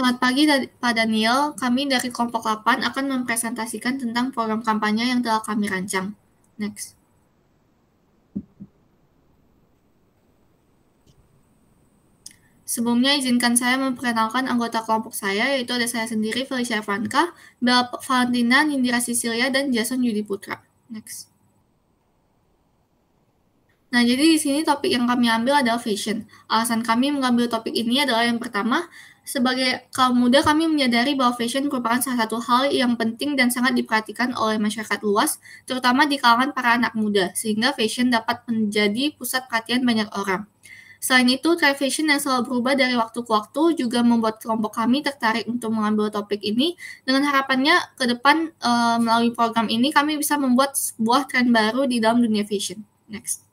Selamat pagi Pak Daniel, kami dari kelompok 8 akan mempresentasikan tentang program kampanye yang telah kami rancang. Next. Sebelumnya izinkan saya memperkenalkan anggota kelompok saya, yaitu ada saya sendiri, Felicia Franka, Bella Valentina, Nindira Sicilia, dan Jason Yudi Putra. Next. Nah, jadi di sini topik yang kami ambil adalah fashion. Alasan kami mengambil topik ini adalah yang pertama, sebagai kaum muda, kami menyadari bahwa fashion merupakan salah satu hal yang penting dan sangat diperhatikan oleh masyarakat luas, terutama di kalangan para anak muda, sehingga fashion dapat menjadi pusat perhatian banyak orang. Selain itu, tren fashion yang selalu berubah dari waktu ke waktu juga membuat kelompok kami tertarik untuk mengambil topik ini. Dengan harapannya, ke depan e, melalui program ini, kami bisa membuat sebuah tren baru di dalam dunia fashion. Next.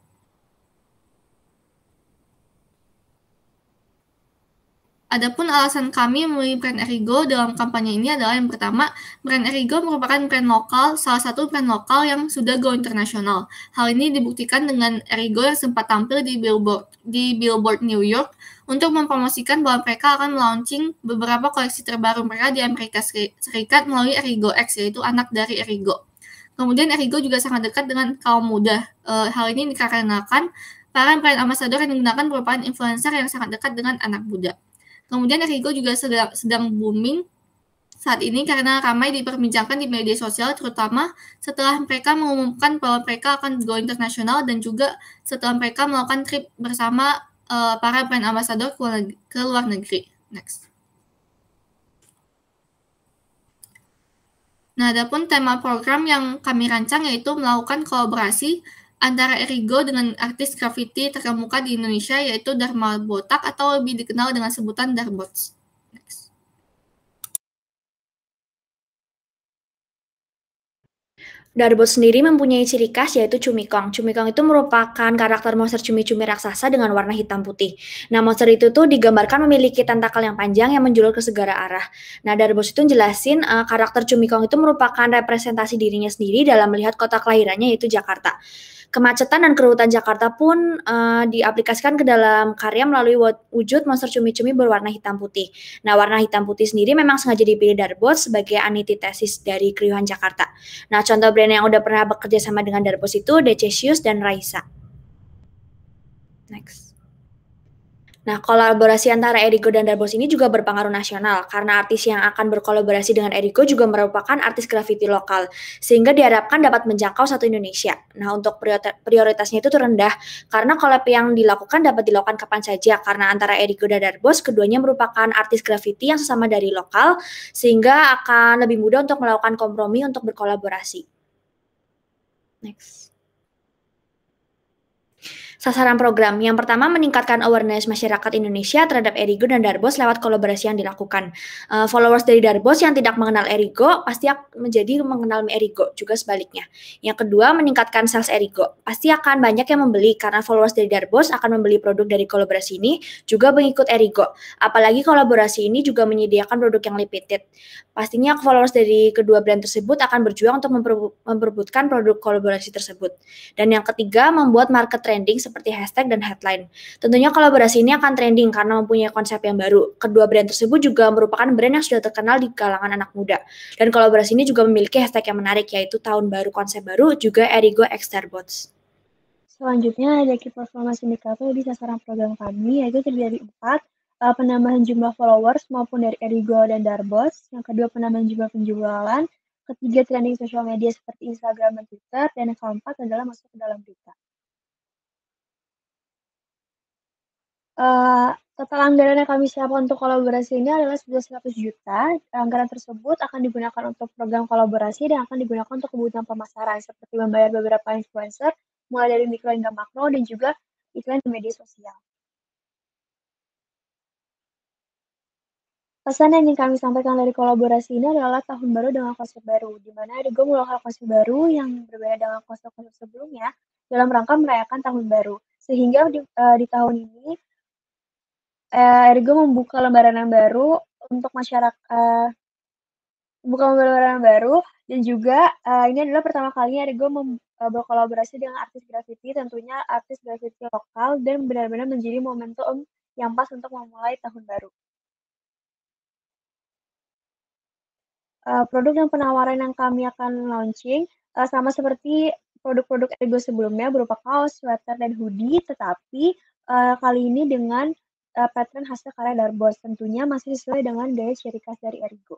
Adapun alasan kami memilih brand Erigo dalam kampanye ini adalah yang pertama, brand Erigo merupakan brand lokal, salah satu brand lokal yang sudah go internasional. Hal ini dibuktikan dengan Erigo yang sempat tampil di Billboard di Billboard New York untuk mempromosikan bahwa mereka akan launching beberapa koleksi terbaru mereka di Amerika Serikat melalui Erigo X yaitu anak dari Erigo. Kemudian Erigo juga sangat dekat dengan kaum muda. Uh, hal ini dikarenakan para brand ambassador yang digunakan merupakan influencer yang sangat dekat dengan anak muda. Kemudian Rigo juga sedang, sedang booming saat ini karena ramai diperbincangkan di media sosial terutama setelah mereka mengumumkan bahwa mereka akan go internasional dan juga setelah mereka melakukan trip bersama uh, para brand ambassador ke luar, negeri, ke luar negeri. Next. Nah, adapun tema program yang kami rancang yaitu melakukan kolaborasi antara Erigo dengan artis graffiti terkemuka di Indonesia yaitu Dharma Botak atau lebih dikenal dengan sebutan Darbots. Darbot sendiri mempunyai ciri khas yaitu cumikong. Cumikong itu merupakan karakter monster cumi-cumi raksasa dengan warna hitam putih. Nah, monster itu tuh digambarkan memiliki tentakel yang panjang yang menjulur ke segala arah. Nah, Darbot itu jelasin uh, karakter cumikong itu merupakan representasi dirinya sendiri dalam melihat kota kelahirannya yaitu Jakarta. Kemacetan dan kerutan Jakarta pun uh, diaplikasikan ke dalam karya melalui wujud monster cumi-cumi berwarna hitam putih. Nah, warna hitam putih sendiri memang sengaja dipilih Darbos sebagai antitesis dari keriuhan Jakarta. Nah, contoh brand yang udah pernah bekerja sama dengan Darbos itu Decesius dan Raisa. Next. Nah, kolaborasi antara Eriko dan Darbos ini juga berpengaruh nasional karena artis yang akan berkolaborasi dengan Eriko juga merupakan artis graffiti lokal sehingga diharapkan dapat menjangkau satu Indonesia. Nah, untuk prioritasnya itu terendah karena kolab yang dilakukan dapat dilakukan kapan saja karena antara Eriko dan Darbos keduanya merupakan artis graffiti yang sesama dari lokal sehingga akan lebih mudah untuk melakukan kompromi untuk berkolaborasi. Next. Sasaran program yang pertama meningkatkan awareness masyarakat Indonesia terhadap Erigo dan Darbos lewat kolaborasi yang dilakukan. Uh, followers dari Darbos yang tidak mengenal Erigo pasti akan menjadi mengenal Erigo juga sebaliknya. Yang kedua meningkatkan sales Erigo. Pasti akan banyak yang membeli karena followers dari Darbos akan membeli produk dari kolaborasi ini juga mengikut Erigo. Apalagi kolaborasi ini juga menyediakan produk yang limited. Pastinya followers dari kedua brand tersebut akan berjuang untuk memperbutkan produk kolaborasi tersebut. Dan yang ketiga membuat market trending seperti hashtag dan headline. Tentunya kolaborasi ini akan trending karena mempunyai konsep yang baru. Kedua brand tersebut juga merupakan brand yang sudah terkenal di kalangan anak muda. Dan kolaborasi ini juga memiliki hashtag yang menarik yaitu tahun baru konsep baru juga Erigo Exterbots. Selanjutnya ada key performance sindikat di sasaran program kami yaitu terdiri dari empat eh, penambahan jumlah followers maupun dari Erigo dan Darbos, yang kedua penambahan jumlah penjualan, ketiga trending sosial media seperti Instagram dan Twitter, dan yang keempat adalah masuk ke dalam berita. Uh, total anggaran yang kami siapkan untuk kolaborasi ini adalah 100 juta. Anggaran tersebut akan digunakan untuk program kolaborasi dan akan digunakan untuk kebutuhan pemasaran seperti membayar beberapa influencer, mulai dari mikro hingga makro dan juga iklan di media sosial. Pesan yang ingin kami sampaikan dari kolaborasi ini adalah tahun baru dengan konsep baru, di mana Ergo melakukan konsep baru yang berbeda dengan konsep-konsep sebelumnya dalam rangka merayakan tahun baru. Sehingga di, uh, di tahun ini uh, eh, Ergo membuka lembaran yang baru untuk masyarakat uh, buka lembaran yang baru dan juga uh, ini adalah pertama kalinya Ergo uh, berkolaborasi dengan artis graffiti tentunya artis graffiti lokal dan benar-benar menjadi momentum yang pas untuk memulai tahun baru. Uh, produk dan penawaran yang kami akan launching uh, sama seperti produk-produk Ergo sebelumnya berupa kaos, sweater, dan hoodie, tetapi uh, kali ini dengan uh, eh, pattern hasil karya Darbos. Tentunya masih sesuai dengan gaya ciri khas dari Erigo.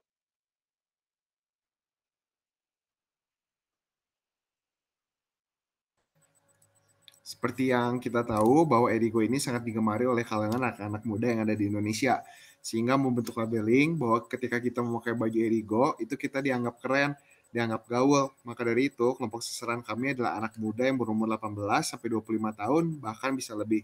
Seperti yang kita tahu bahwa Erigo ini sangat digemari oleh kalangan anak-anak muda yang ada di Indonesia. Sehingga membentuk labeling bahwa ketika kita memakai baju Erigo, itu kita dianggap keren, dianggap gaul. Maka dari itu, kelompok sasaran kami adalah anak muda yang berumur 18 sampai 25 tahun, bahkan bisa lebih.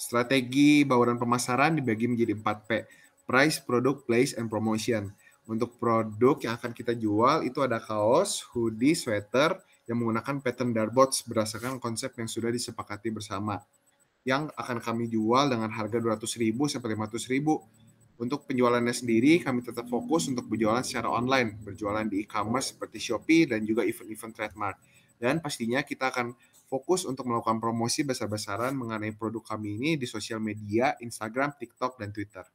Strategi bauran pemasaran dibagi menjadi 4P. Price, Product, Place, and Promotion. Untuk produk yang akan kita jual itu ada kaos, hoodie, sweater yang menggunakan pattern darbots berdasarkan konsep yang sudah disepakati bersama. Yang akan kami jual dengan harga 200.000 sampai 500.000. Untuk penjualannya sendiri, kami tetap fokus untuk berjualan secara online, berjualan di e-commerce seperti Shopee dan juga event-event trademark. Dan pastinya kita akan fokus untuk melakukan promosi besar-besaran mengenai produk kami ini di sosial media, Instagram, TikTok, dan Twitter.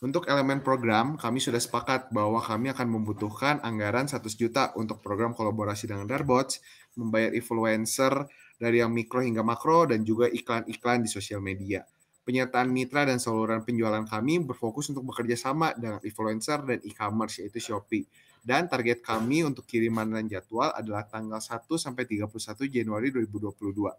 Untuk elemen program, kami sudah sepakat bahwa kami akan membutuhkan anggaran 100 juta untuk program kolaborasi dengan Darbots, membayar influencer dari yang mikro hingga makro, dan juga iklan-iklan di sosial media. Penyertaan mitra dan saluran penjualan kami berfokus untuk bekerja sama dengan influencer dan e-commerce, yaitu Shopee dan target kami untuk kiriman dan jadwal adalah tanggal 1 sampai 31 Januari 2022.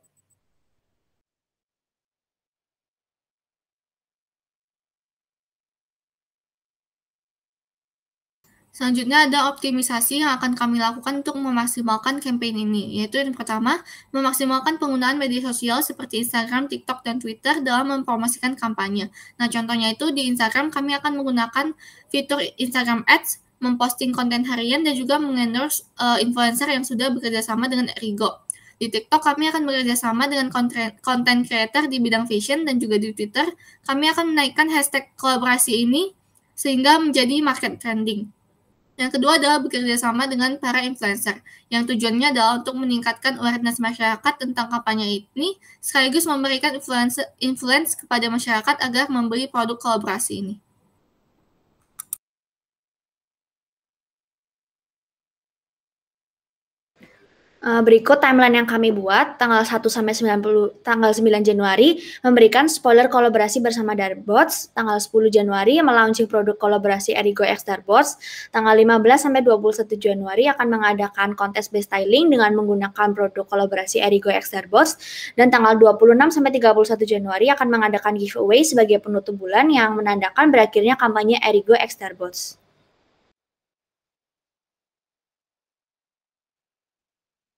Selanjutnya ada optimisasi yang akan kami lakukan untuk memaksimalkan campaign ini, yaitu yang pertama, memaksimalkan penggunaan media sosial seperti Instagram, TikTok, dan Twitter dalam mempromosikan kampanye. Nah, contohnya itu di Instagram kami akan menggunakan fitur Instagram Ads memposting konten harian dan juga mengendorse uh, influencer yang sudah bekerja sama dengan Rigo Di TikTok kami akan bekerja sama dengan konten creator di bidang fashion dan juga di Twitter kami akan menaikkan hashtag kolaborasi ini sehingga menjadi market trending. Yang kedua adalah bekerja sama dengan para influencer, yang tujuannya adalah untuk meningkatkan awareness masyarakat tentang kampanye ini, sekaligus memberikan influence, influence kepada masyarakat agar membeli produk kolaborasi ini. Eh, berikut timeline yang kami buat tanggal 1 sampai 90 tanggal 9 Januari memberikan spoiler kolaborasi bersama Darbots, tanggal 10 Januari melaunching produk kolaborasi Erigo X Darbots, tanggal 15 sampai 21 Januari akan mengadakan kontes best styling dengan menggunakan produk kolaborasi Erigo X Darbots dan tanggal 26 sampai 31 Januari akan mengadakan giveaway sebagai penutup bulan yang menandakan berakhirnya kampanye Erigo X Darbots.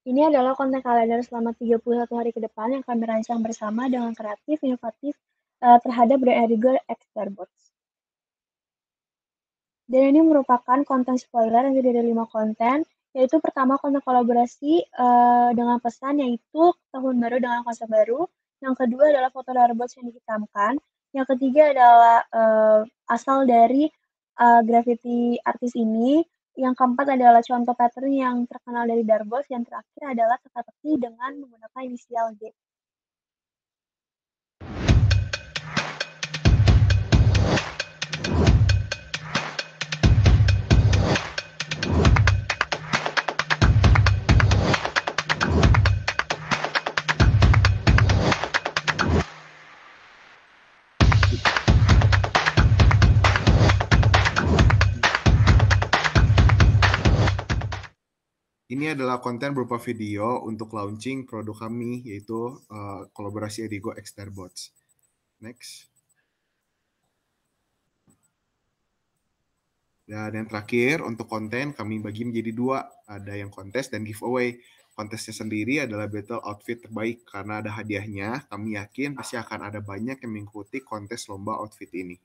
Ini adalah konten kalender selama 31 hari ke depan yang kami rancang bersama dengan kreatif, inovatif uh, terhadap Erigor Starbucks. Dan ini merupakan konten spoiler yang terdiri dari 5 konten, yaitu pertama konten kolaborasi uh, dengan pesan yaitu tahun baru dengan konsep baru, yang kedua adalah foto Darbots yang dihitamkan, yang ketiga adalah uh, asal dari uh, graffiti artis ini, yang keempat adalah contoh pattern yang terkenal dari darbos Yang terakhir adalah teka-teki dengan menggunakan inisial G. adalah konten berupa video untuk launching produk kami, yaitu uh, kolaborasi Erigo Terbots Next. Dan yang terakhir, untuk konten kami bagi menjadi dua. Ada yang kontes dan giveaway. Kontesnya sendiri adalah battle outfit terbaik. Karena ada hadiahnya, kami yakin pasti akan ada banyak yang mengikuti kontes lomba outfit ini.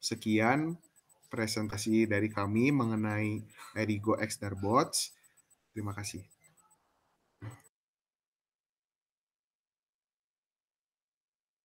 Sekian presentasi dari kami mengenai Erigo Exterbots. Terima kasih.